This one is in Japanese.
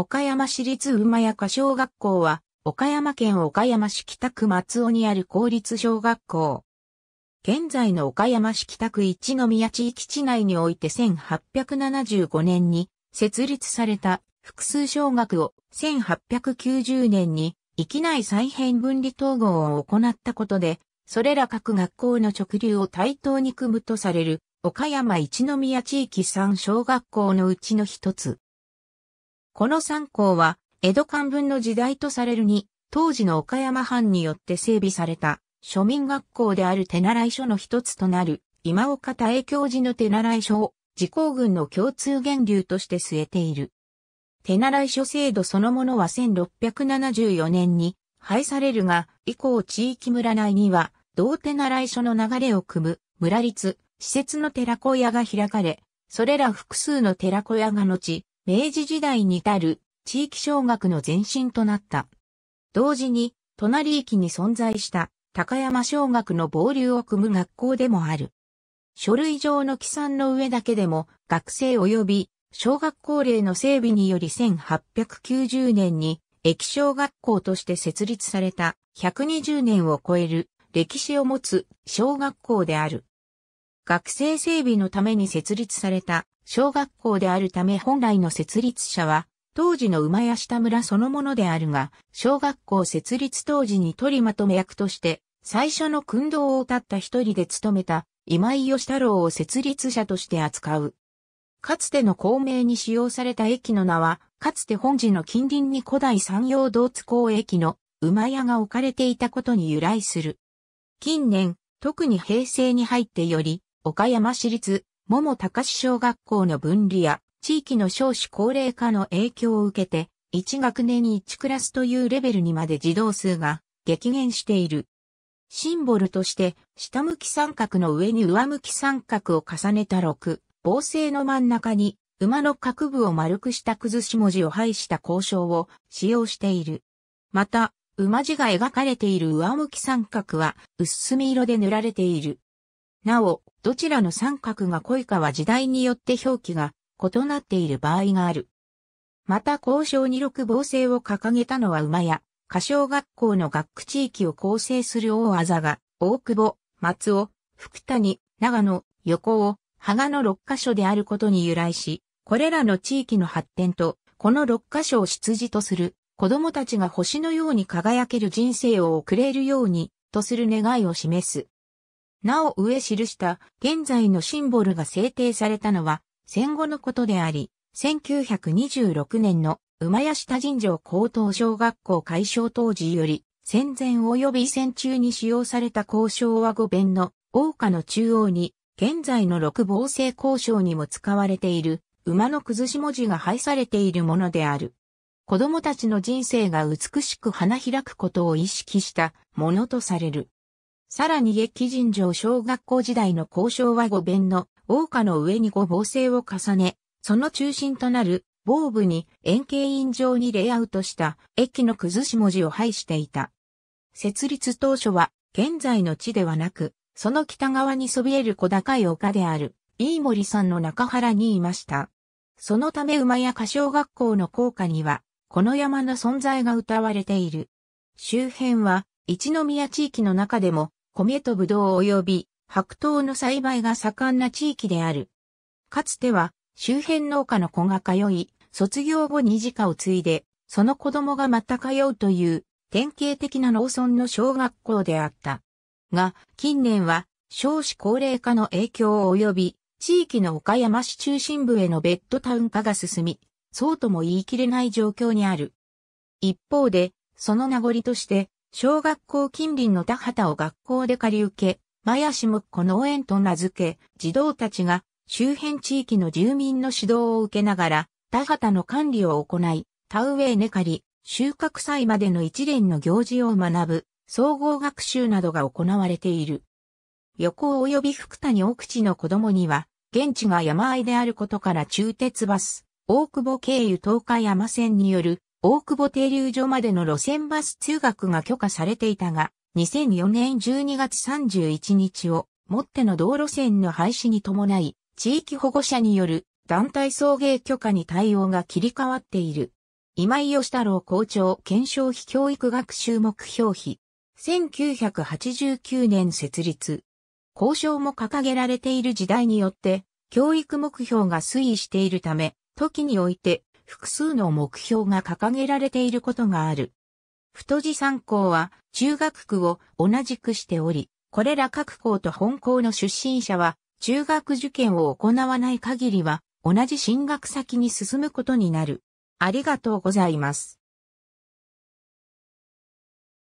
岡山市立馬屋下小学校は、岡山県岡山市北区松尾にある公立小学校。現在の岡山市北区一宮地域地内において1875年に設立された複数小学を1890年に域内再編分離統合を行ったことで、それら各学校の直流を対等に組むとされる岡山一宮地域3小学校のうちの一つ。この三校は、江戸漢文の時代とされるに、当時の岡山藩によって整備された、庶民学校である手習い所の一つとなる、今岡大英教授の手習い所を、自公軍の共通源流として据えている。手習い所制度そのものは1674年に廃されるが、以降地域村内には、同手習い所の流れを組む村立、施設の寺小屋が開かれ、それら複数の寺小屋が後、明治時代に至る地域小学の前身となった。同時に、隣駅に存在した高山小学の傍流を組む学校でもある。書類上の記算の上だけでも学生及び小学校令の整備により1890年に液小学校として設立された120年を超える歴史を持つ小学校である。学生整備のために設立された小学校であるため本来の設立者は、当時の馬屋下村そのものであるが、小学校設立当時に取りまとめ役として、最初の訓導を立った一人で務めた今井義太郎を設立者として扱う。かつての校名に使用された駅の名は、かつて本寺の近隣に古代山陽道津港駅の馬屋が置かれていたことに由来する。近年、特に平成に入ってより、岡山市立桃高志小学校の分離や地域の少子高齢化の影響を受けて、1学年に1クラスというレベルにまで児童数が激減している。シンボルとして、下向き三角の上に上向き三角を重ねた6、防星の真ん中に、馬の角部を丸くした崩し文字を配した交渉を使用している。また、馬字が描かれている上向き三角は、薄墨色で塗られている。なお、どちらの三角が濃いかは時代によって表記が異なっている場合がある。また交渉二六防制を掲げたのは馬や、歌唱学校の学区地域を構成する大技が、大久保、松尾、福谷、長野、横尾、羽賀の六箇所であることに由来し、これらの地域の発展と、この六箇所を出自とする、子供たちが星のように輝ける人生を送れるように、とする願いを示す。なお上記した現在のシンボルが制定されたのは戦後のことであり、1926年の馬屋下神城高等小学校解消当時より戦前及び戦中に使用された交渉は語弁の大花の中央に現在の六防制交渉にも使われている馬の崩し文字が配されているものである。子供たちの人生が美しく花開くことを意識したものとされる。さらに駅尋城小学校時代の交渉は五弁の王花の上に五房星を重ね、その中心となる防部に円形印上にレイアウトした駅の崩し文字を配していた。設立当初は現在の地ではなく、その北側にそびえる小高い丘である飯森さんの中原にいました。そのため馬や歌唱学校の校歌には、この山の存在が歌われている。周辺は、一宮地域の中でも米とブドウ及び白桃の栽培が盛んな地域である。かつては周辺農家の子が通い、卒業後に自家を継いで、その子供がまた通うという典型的な農村の小学校であった。が、近年は少子高齢化の影響を及び、地域の岡山市中心部へのベッドタウン化が進み、そうとも言い切れない状況にある。一方で、その名残として、小学校近隣の田畑を学校で借り受け、前足もこ農園と名付け、児童たちが周辺地域の住民の指導を受けながら、田畑の管理を行い、田植え根刈り、収穫祭までの一連の行事を学ぶ、総合学習などが行われている。横及び福谷奥地の子供には、現地が山あいであることから中鉄バス、大久保経由東海山線による大久保停留所までの路線バス通学が許可されていたが、2004年12月31日をもっての道路線の廃止に伴い、地域保護者による団体送迎許可に対応が切り替わっている。今井義太郎校長検証費教育学習目標費。1989年設立。交渉も掲げられている時代によって、教育目標が推移しているため、時において複数の目標が掲げられていることがある。太字三校は中学区を同じくしており、これら各校と本校の出身者は中学受験を行わない限りは同じ進学先に進むことになる。ありがとうございます。